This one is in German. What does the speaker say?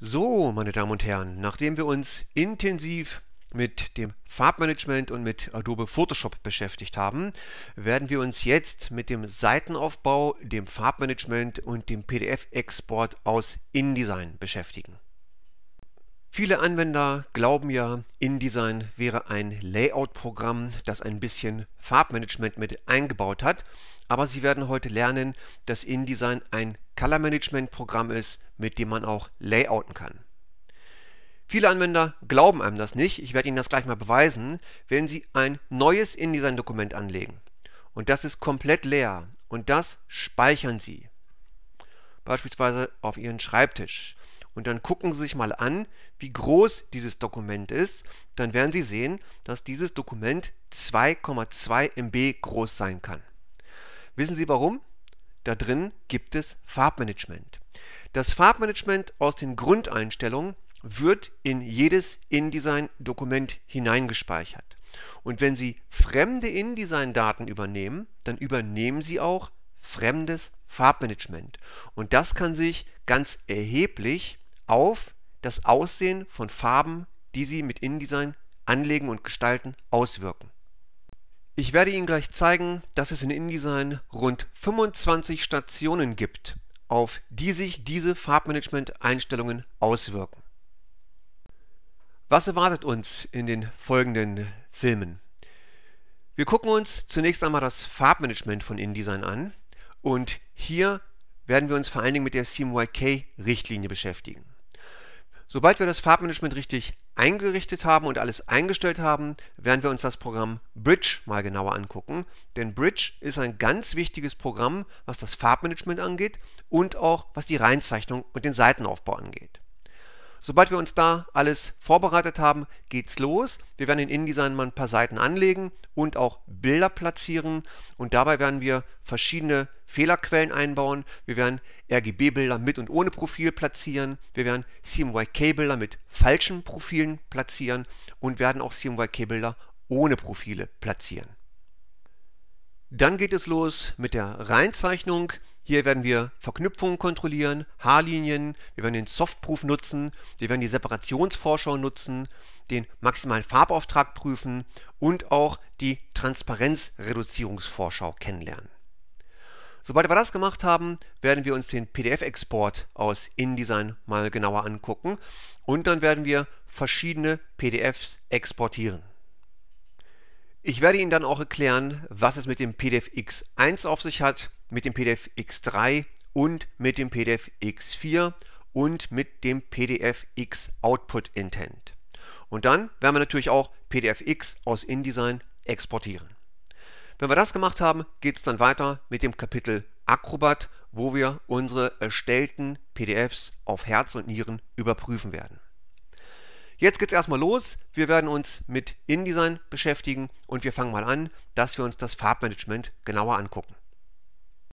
So, meine Damen und Herren, nachdem wir uns intensiv mit dem Farbmanagement und mit Adobe Photoshop beschäftigt haben, werden wir uns jetzt mit dem Seitenaufbau, dem Farbmanagement und dem PDF-Export aus InDesign beschäftigen. Viele Anwender glauben ja, InDesign wäre ein Layout-Programm, das ein bisschen Farbmanagement mit eingebaut hat. Aber Sie werden heute lernen, dass InDesign ein Color-Management-Programm ist, mit dem man auch layouten kann. Viele Anwender glauben einem das nicht. Ich werde Ihnen das gleich mal beweisen, wenn Sie ein neues InDesign-Dokument anlegen. Und das ist komplett leer. Und das speichern Sie. Beispielsweise auf Ihren Schreibtisch und dann gucken Sie sich mal an, wie groß dieses Dokument ist, dann werden Sie sehen, dass dieses Dokument 2,2 MB groß sein kann. Wissen Sie warum? Da drin gibt es Farbmanagement. Das Farbmanagement aus den Grundeinstellungen wird in jedes InDesign-Dokument hineingespeichert. Und wenn Sie fremde InDesign-Daten übernehmen, dann übernehmen Sie auch fremdes Farbmanagement. Und das kann sich ganz erheblich auf das Aussehen von Farben, die Sie mit InDesign anlegen und gestalten, auswirken. Ich werde Ihnen gleich zeigen, dass es in InDesign rund 25 Stationen gibt, auf die sich diese Farbmanagement-Einstellungen auswirken. Was erwartet uns in den folgenden Filmen? Wir gucken uns zunächst einmal das Farbmanagement von InDesign an und hier werden wir uns vor allen Dingen mit der CMYK-Richtlinie beschäftigen. Sobald wir das Farbmanagement richtig eingerichtet haben und alles eingestellt haben, werden wir uns das Programm Bridge mal genauer angucken. Denn Bridge ist ein ganz wichtiges Programm, was das Farbmanagement angeht und auch was die Reinzeichnung und den Seitenaufbau angeht. Sobald wir uns da alles vorbereitet haben, geht's los. Wir werden in InDesign mal ein paar Seiten anlegen und auch Bilder platzieren und dabei werden wir verschiedene Fehlerquellen einbauen. Wir werden RGB-Bilder mit und ohne Profil platzieren. Wir werden CMYK-Bilder mit falschen Profilen platzieren und werden auch CMYK-Bilder ohne Profile platzieren. Dann geht es los mit der Reinzeichnung. Hier werden wir Verknüpfungen kontrollieren, Haarlinien, wir werden den Softproof nutzen, wir werden die Separationsvorschau nutzen, den maximalen Farbauftrag prüfen und auch die Transparenzreduzierungsvorschau kennenlernen. Sobald wir das gemacht haben, werden wir uns den PDF-Export aus InDesign mal genauer angucken und dann werden wir verschiedene PDFs exportieren. Ich werde Ihnen dann auch erklären, was es mit dem PDF X1 auf sich hat, mit dem PDF X3 und mit dem PDF X4 und mit dem PDF X Output Intent. Und dann werden wir natürlich auch PDF X aus InDesign exportieren. Wenn wir das gemacht haben, geht es dann weiter mit dem Kapitel Acrobat, wo wir unsere erstellten PDFs auf Herz und Nieren überprüfen werden. Jetzt geht's erstmal los. Wir werden uns mit InDesign beschäftigen und wir fangen mal an, dass wir uns das Farbmanagement genauer angucken.